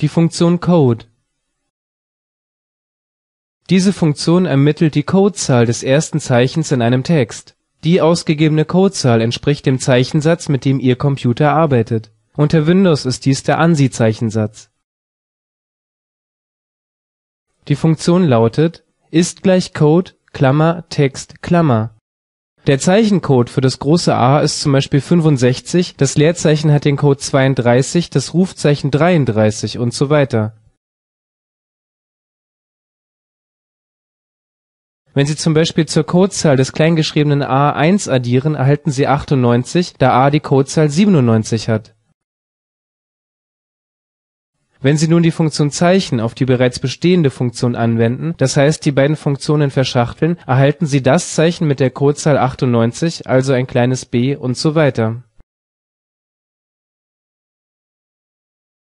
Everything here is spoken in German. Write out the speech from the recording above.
die Funktion code. Diese Funktion ermittelt die Codezahl des ersten Zeichens in einem Text. Die ausgegebene Codezahl entspricht dem Zeichensatz, mit dem Ihr Computer arbeitet. Unter Windows ist dies der ANSI-Zeichensatz. Die Funktion lautet: ist gleich code Klammer, (Text) Klammer. Der Zeichencode für das große A ist zum Beispiel 65, das Leerzeichen hat den Code 32, das Rufzeichen 33 und so weiter. Wenn Sie zum Beispiel zur Codezahl des kleingeschriebenen a 1 addieren, erhalten Sie 98, da a die Codezahl 97 hat wenn Sie nun die Funktion Zeichen auf die bereits bestehende Funktion anwenden, das heißt die beiden Funktionen verschachteln, erhalten Sie das Zeichen mit der Codezahl 98, also ein kleines b und so weiter